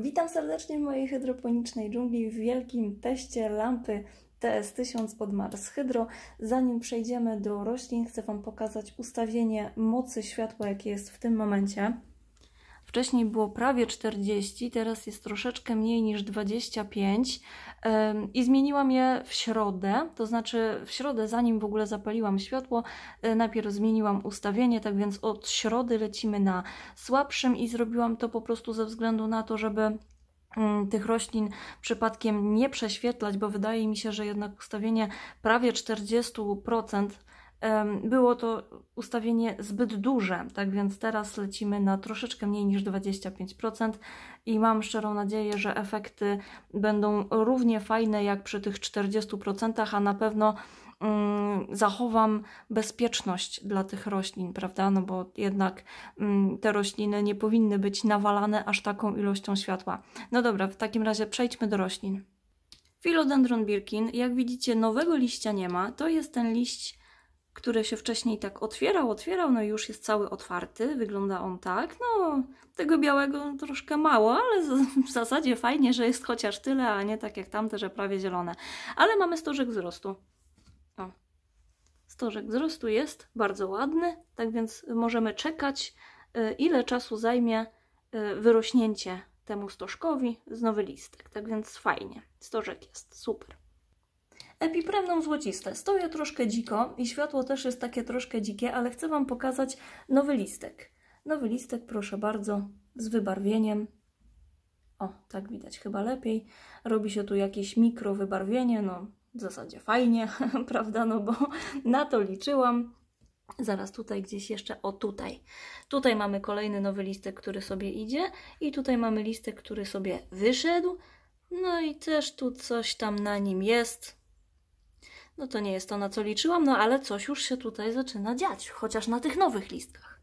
Witam serdecznie w mojej hydroponicznej dżungli w wielkim teście lampy TS1000 od Mars Hydro. Zanim przejdziemy do roślin, chcę Wam pokazać ustawienie mocy światła, jakie jest w tym momencie. Wcześniej było prawie 40, teraz jest troszeczkę mniej niż 25 i zmieniłam je w środę, to znaczy w środę zanim w ogóle zapaliłam światło, e, najpierw zmieniłam ustawienie, tak więc od środy lecimy na słabszym i zrobiłam to po prostu ze względu na to, żeby mm, tych roślin przypadkiem nie prześwietlać, bo wydaje mi się, że jednak ustawienie prawie 40% było to ustawienie zbyt duże, tak więc teraz lecimy na troszeczkę mniej niż 25% i mam szczerą nadzieję, że efekty będą równie fajne jak przy tych 40%, a na pewno mm, zachowam bezpieczność dla tych roślin, prawda? No bo jednak mm, te rośliny nie powinny być nawalane aż taką ilością światła. No dobra, w takim razie przejdźmy do roślin. Philodendron birkin, jak widzicie, nowego liścia nie ma. To jest ten liść który się wcześniej tak otwierał, otwierał, no i już jest cały otwarty, wygląda on tak, no tego białego troszkę mało, ale w zasadzie fajnie, że jest chociaż tyle, a nie tak jak tamte, że prawie zielone. Ale mamy stożek wzrostu. O. Stożek wzrostu jest bardzo ładny, tak więc możemy czekać, y, ile czasu zajmie y, wyrośnięcie temu stożkowi z nowy listek. Tak więc fajnie, stożek jest super. Epipremną złociste. Stoję troszkę dziko i światło też jest takie troszkę dzikie, ale chcę Wam pokazać nowy listek. Nowy listek, proszę bardzo, z wybarwieniem. O, tak widać chyba lepiej. Robi się tu jakieś mikro wybarwienie, no w zasadzie fajnie, prawda, no bo na to liczyłam. Zaraz tutaj gdzieś jeszcze, o tutaj. Tutaj mamy kolejny nowy listek, który sobie idzie i tutaj mamy listek, który sobie wyszedł. No i też tu coś tam na nim jest. No to nie jest to, na co liczyłam, no ale coś już się tutaj zaczyna dziać, chociaż na tych nowych listkach.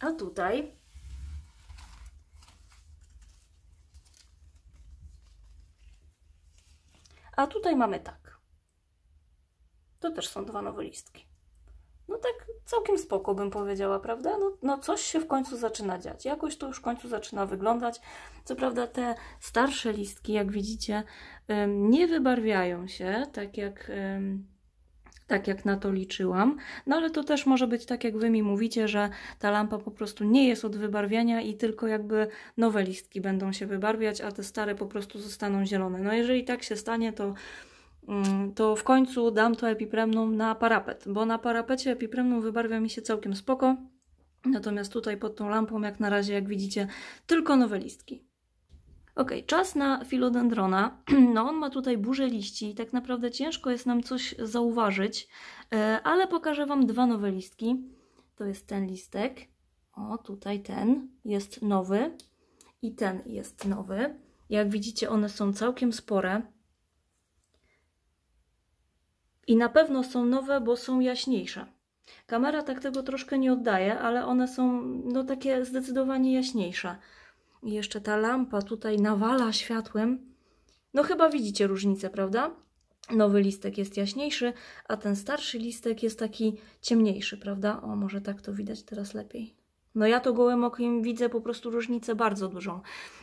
A tutaj A tutaj mamy tak. To też są dwa nowe listki no tak całkiem spoko bym powiedziała, prawda? No, no coś się w końcu zaczyna dziać, jakoś to już w końcu zaczyna wyglądać. Co prawda te starsze listki, jak widzicie, nie wybarwiają się, tak jak tak jak na to liczyłam. No ale to też może być tak, jak Wy mi mówicie, że ta lampa po prostu nie jest od wybarwiania i tylko jakby nowe listki będą się wybarwiać, a te stare po prostu zostaną zielone. No jeżeli tak się stanie, to Mm, to w końcu dam to epipremnum na parapet, bo na parapecie epipremnum wybarwia mi się całkiem spoko, natomiast tutaj pod tą lampą jak na razie, jak widzicie, tylko nowe listki. Ok, czas na filodendrona. No on ma tutaj burzę liści i tak naprawdę ciężko jest nam coś zauważyć, e, ale pokażę Wam dwa nowe listki. To jest ten listek, o tutaj ten jest nowy i ten jest nowy. Jak widzicie one są całkiem spore, i na pewno są nowe, bo są jaśniejsze. Kamera tak tego troszkę nie oddaje, ale one są no, takie zdecydowanie jaśniejsze. I jeszcze ta lampa tutaj nawala światłem. No chyba widzicie różnicę, prawda? Nowy listek jest jaśniejszy, a ten starszy listek jest taki ciemniejszy, prawda? O, może tak to widać teraz lepiej. No ja to gołym okiem widzę po prostu różnicę bardzo dużą.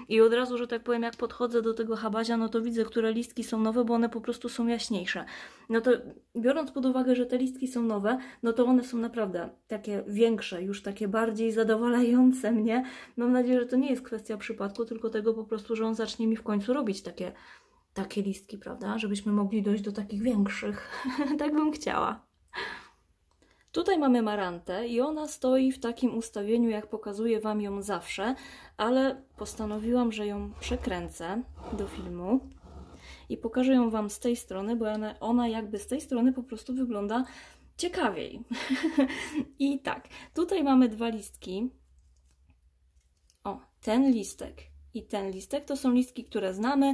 I od razu, że tak powiem, jak podchodzę do tego habazia, no to widzę, które listki są nowe, bo one po prostu są jaśniejsze. No to biorąc pod uwagę, że te listki są nowe, no to one są naprawdę takie większe, już takie bardziej zadowalające mnie. Mam nadzieję, że to nie jest kwestia przypadku, tylko tego po prostu, że on zacznie mi w końcu robić takie, takie listki, prawda? Żebyśmy mogli dojść do takich większych. tak bym chciała. Tutaj mamy marantę i ona stoi w takim ustawieniu, jak pokazuję Wam ją zawsze, ale postanowiłam, że ją przekręcę do filmu i pokażę ją Wam z tej strony, bo ona jakby z tej strony po prostu wygląda ciekawiej. I tak, tutaj mamy dwa listki. O, ten listek i ten listek. To są listki, które znamy.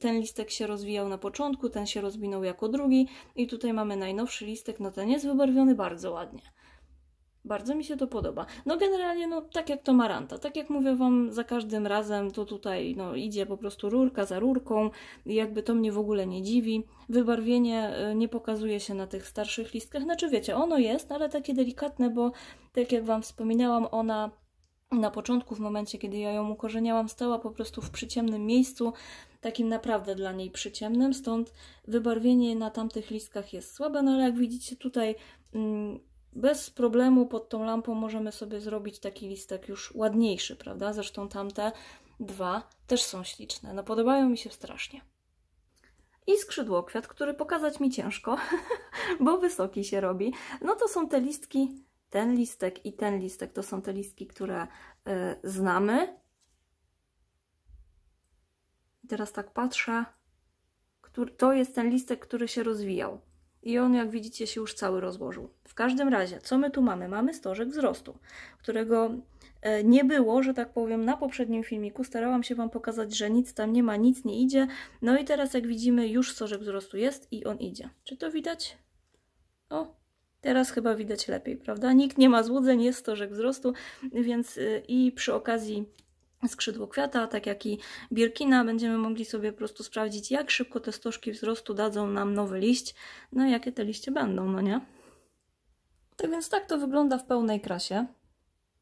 Ten listek się rozwijał na początku, ten się rozwinął jako drugi i tutaj mamy najnowszy listek, no ten jest wybarwiony bardzo ładnie. Bardzo mi się to podoba. No generalnie, no tak jak to maranta, tak jak mówię Wam za każdym razem, to tutaj no, idzie po prostu rurka za rurką, jakby to mnie w ogóle nie dziwi. Wybarwienie y, nie pokazuje się na tych starszych listkach, znaczy wiecie, ono jest, ale takie delikatne, bo tak jak Wam wspominałam, ona na początku, w momencie, kiedy ja ją ukorzeniałam, stała po prostu w przyciemnym miejscu, takim naprawdę dla niej przyciemnym, stąd wybarwienie na tamtych listkach jest słabe, no ale jak widzicie tutaj mm, bez problemu pod tą lampą możemy sobie zrobić taki listek już ładniejszy, prawda? Zresztą tamte dwa też są śliczne, no podobają mi się strasznie. I skrzydłokwiat, który pokazać mi ciężko, bo wysoki się robi. No to są te listki ten listek i ten listek. To są te listki, które y, znamy. teraz tak patrzę. Który, to jest ten listek, który się rozwijał. I on, jak widzicie, się już cały rozłożył. W każdym razie, co my tu mamy? Mamy stożek wzrostu, którego y, nie było, że tak powiem, na poprzednim filmiku. Starałam się Wam pokazać, że nic tam nie ma, nic nie idzie. No i teraz, jak widzimy, już stożek wzrostu jest i on idzie. Czy to widać? O, Teraz chyba widać lepiej, prawda? Nikt nie ma złudzeń, jest to wzrostu, więc y, i przy okazji skrzydło kwiata, tak jak i bierkina, będziemy mogli sobie po prostu sprawdzić, jak szybko te stożki wzrostu dadzą nam nowy liść, no i jakie te liście będą, no nie? Tak więc tak to wygląda w pełnej krasie.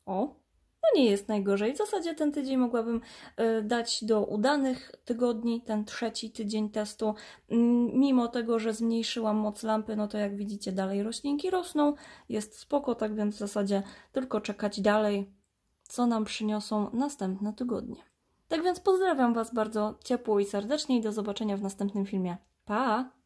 O, no nie jest najgorzej. W zasadzie ten tydzień mogłabym e, dać do udanych tygodni, ten trzeci tydzień testu. Mm, mimo tego, że zmniejszyłam moc lampy, no to jak widzicie dalej roślinki rosną, jest spoko, tak więc w zasadzie tylko czekać dalej, co nam przyniosą następne tygodnie. Tak więc pozdrawiam Was bardzo ciepło i serdecznie i do zobaczenia w następnym filmie. Pa!